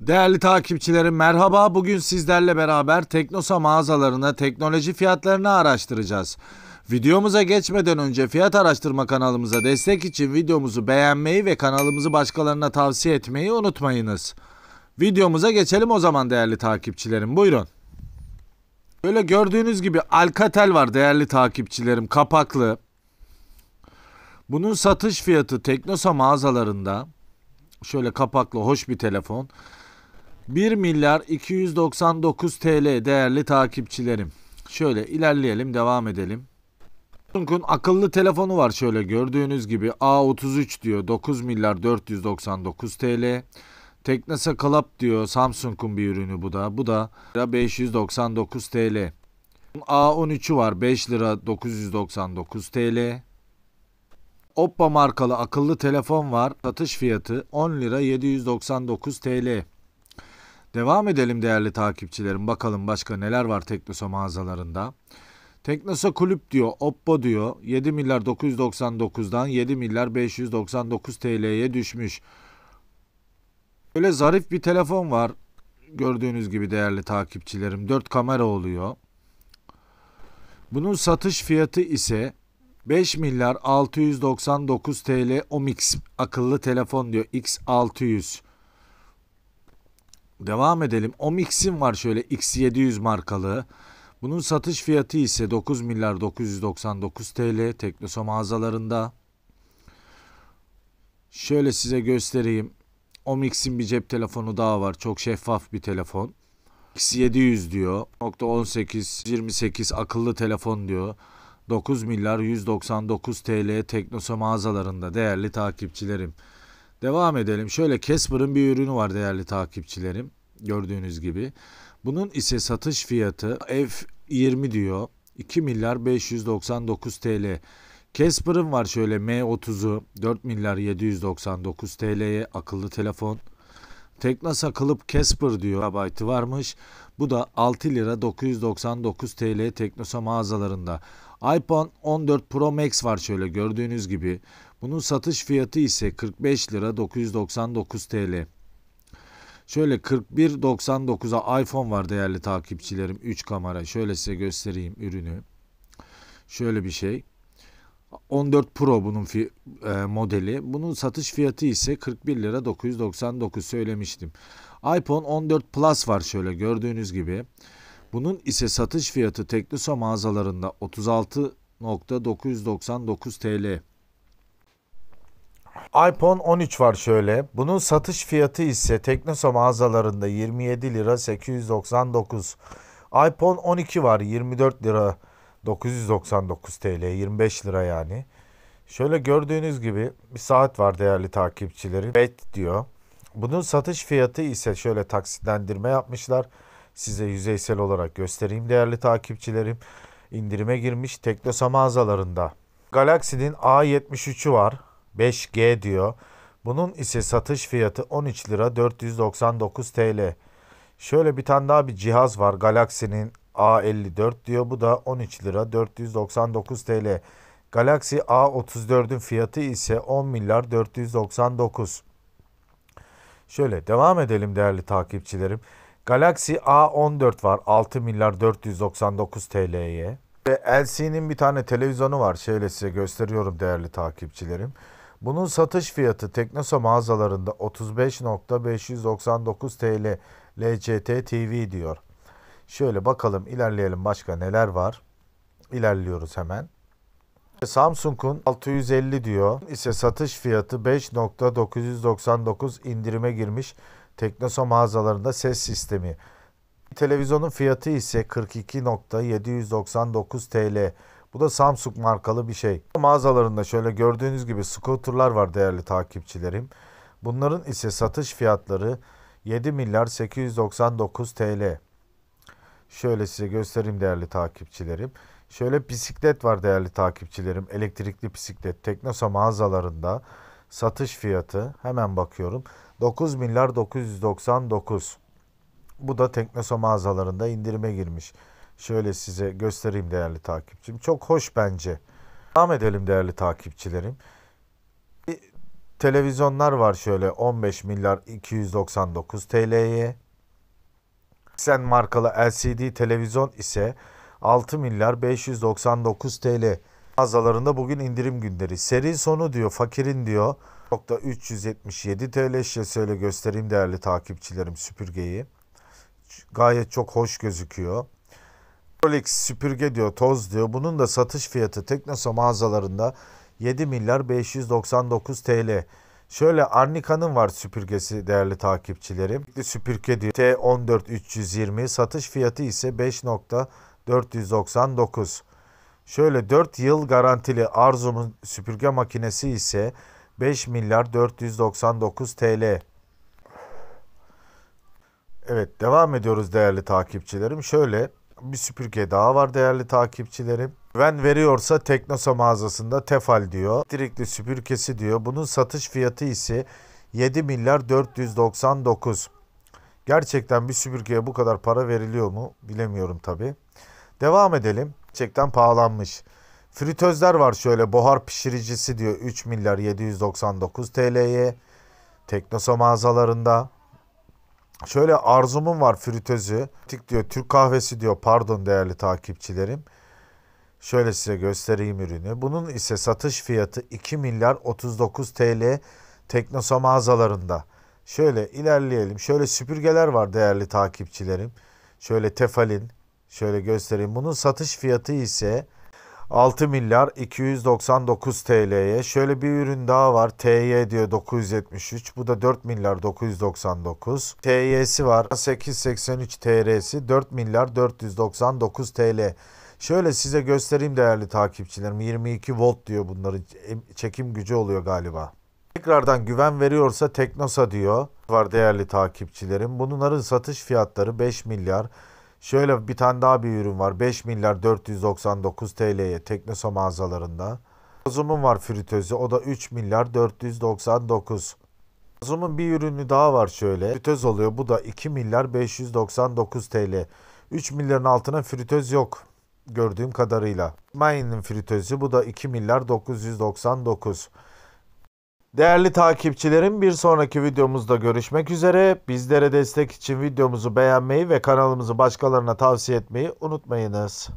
Değerli takipçilerim merhaba. Bugün sizlerle beraber Teknosa mağazalarına teknoloji fiyatlarını araştıracağız. Videomuza geçmeden önce fiyat araştırma kanalımıza destek için videomuzu beğenmeyi ve kanalımızı başkalarına tavsiye etmeyi unutmayınız. Videomuza geçelim o zaman değerli takipçilerim. Buyurun. Böyle gördüğünüz gibi Alcatel var değerli takipçilerim. Kapaklı. Bunun satış fiyatı Teknosa mağazalarında şöyle kapaklı hoş bir telefon. 1 milyar 299 TL değerli takipçilerim. Şöyle ilerleyelim devam edelim. Samsung'un akıllı telefonu var şöyle gördüğünüz gibi A33 diyor 9 milyar 499 TL. Teknese Club diyor Samsung'un bir ürünü bu da. Bu da 599 TL. A13'ü var 5 lira 999 TL. Oppo markalı akıllı telefon var. Satış fiyatı 10 lira 799 TL. Devam edelim değerli takipçilerim. Bakalım başka neler var Teknosa mağazalarında. Teknosa kulüp diyor, Oppo diyor 7 milyar 999'dan 7 milyar 599 TL'ye düşmüş. Öyle zarif bir telefon var. Gördüğünüz gibi değerli takipçilerim 4 kamera oluyor. Bunun satış fiyatı ise 5 milyar 699 TL Omix akıllı telefon diyor X600. Devam edelim. Omix'in var şöyle X700 markalı. Bunun satış fiyatı ise 9 milyar 999 TL Teknosa mağazalarında. Şöyle size göstereyim. Omix'in bir cep telefonu daha var. Çok şeffaf bir telefon. X700 diyor. Nokta 18, 28 akıllı telefon diyor. 9 milyar 199 TL Teknosa mağazalarında değerli takipçilerim. Devam edelim. Şöyle Casper'ın bir ürünü var değerli takipçilerim. Gördüğünüz gibi. Bunun ise satış fiyatı F20 diyor. 2 milyar 599 TL. Casper'ın var şöyle M30'u 4 milyar 799 TL'ye akıllı telefon. Tekna sakılıp Casper diyor abaytı varmış. Bu da 6 lira 999 TL Teknosa mağazalarında iPhone 14 Pro Max var şöyle gördüğünüz gibi. Bunun satış fiyatı ise 45 lira 999 TL. Şöyle 41.99'a iPhone var değerli takipçilerim 3 kamera. Şöyle size göstereyim ürünü. Şöyle bir şey. 14 Pro bunun fi, e, modeli. Bunun satış fiyatı ise 41 lira 999 söylemiştim. iPhone 14 Plus var şöyle gördüğünüz gibi. Bunun ise satış fiyatı Teknosa mağazalarında 36.999 TL. iPhone 13 var şöyle. Bunun satış fiyatı ise Teknosa mağazalarında 27 lira 899. iPhone 12 var 24 lira 999 TL 25 lira yani. Şöyle gördüğünüz gibi bir saat var değerli takipçilerin. Bet diyor. Bunun satış fiyatı ise şöyle taksitlendirme yapmışlar size yüzeysel olarak göstereyim değerli takipçilerim. İndirime girmiş Teknosa mağazalarında. Galaxy'nin A73'ü var. 5G diyor. Bunun ise satış fiyatı 13 lira 499 TL. Şöyle bir tane daha bir cihaz var Galaxy'nin A54 diyor. Bu da 13 lira 499 TL. Galaxy A34'ün fiyatı ise 10 milyar 499. Şöyle devam edelim değerli takipçilerim. Galaxy A14 var 6 milyar 499 TL'ye. Ve LC'nin bir tane televizyonu var. Şöyle size gösteriyorum değerli takipçilerim. Bunun satış fiyatı teknoso mağazalarında 35.599 TL LCT TV diyor. Şöyle bakalım ilerleyelim başka neler var. İlerliyoruz hemen. Samsung'un 650 diyor ise satış fiyatı 5.999 indirime girmiş. Teknosa mağazalarında ses sistemi. Televizyonun fiyatı ise 42.799 TL. Bu da Samsung markalı bir şey. Mağazalarında şöyle gördüğünüz gibi skuterlar var değerli takipçilerim. Bunların ise satış fiyatları 7 milyar 899 TL. Şöyle size göstereyim değerli takipçilerim. Şöyle bisiklet var değerli takipçilerim. Elektrikli bisiklet Teknosa mağazalarında satış fiyatı hemen bakıyorum. 9 milyar 999. Bu da Teknosa mağazalarında indirime girmiş. Şöyle size göstereyim değerli takipçim. Çok hoş bence. Devam edelim değerli takipçilerim. Televizyonlar var şöyle 15 milyar 299 TL'ye. Sen markalı LCD televizyon ise 6 milyar 599 TL mağazalarında bugün indirim günleri. Seri sonu diyor fakirin diyor. Çok da 377 TL söyle göstereyim değerli takipçilerim süpürgeyi. Gayet çok hoş gözüküyor. Rolex süpürge diyor toz diyor. Bunun da satış fiyatı Teknosa mağazalarında 7 milyar 599 TL. Şöyle Arnika'nın var süpürgesi değerli takipçilerim. Süpürge diyor t 14 320 satış fiyatı ise 5.499. Şöyle 4 yıl garantili Arzum'un süpürge makinesi ise 5 milyar 499 TL. Evet devam ediyoruz değerli takipçilerim. Şöyle bir süpürge daha var değerli takipçilerim. Ben veriyorsa Teknosa mağazasında Tefal diyor. Elektrikli süpürgesi diyor. Bunun satış fiyatı ise 7 milyar 499. Gerçekten bir süpürgeye bu kadar para veriliyor mu bilemiyorum tabi. Devam edelim. Gerçekten pahalanmış. Fritözler var şöyle buhar pişiricisi diyor 3 milyar 799 TL'ye. Teknosa mağazalarında. Şöyle arzumun var fritözü. tık diyor Türk kahvesi diyor pardon değerli takipçilerim. Şöyle size göstereyim ürünü. Bunun ise satış fiyatı 2 milyar 39 TL Teknosa mağazalarında. Şöyle ilerleyelim. Şöyle süpürgeler var değerli takipçilerim. Şöyle Tefal'in Şöyle göstereyim. Bunun satış fiyatı ise 6 milyar 299 TL'ye. Şöyle bir ürün daha var. TY diyor 973. Bu da 4 milyar 999. TY'si var. 883 TR'si 4 milyar 499 TL. Şöyle size göstereyim değerli takipçilerim. 22 volt diyor bunların çekim gücü oluyor galiba. Tekrardan güven veriyorsa Teknosa diyor. Var değerli takipçilerim. Bunların satış fiyatları 5 milyar Şöyle bir tane daha bir ürün var. 5 milyar 499 TL'ye Teknosa mağazalarında. Zoom'un var fritözü. O da 3 milyar 499. Zoom'un bir ürünü daha var şöyle. Fritöz oluyor. Bu da 2 milyar 599 TL. 3 milyarın altına fritöz yok gördüğüm kadarıyla. Mayin'in fritözü bu da 2 milyar 999. Değerli takipçilerim bir sonraki videomuzda görüşmek üzere. Bizlere destek için videomuzu beğenmeyi ve kanalımızı başkalarına tavsiye etmeyi unutmayınız.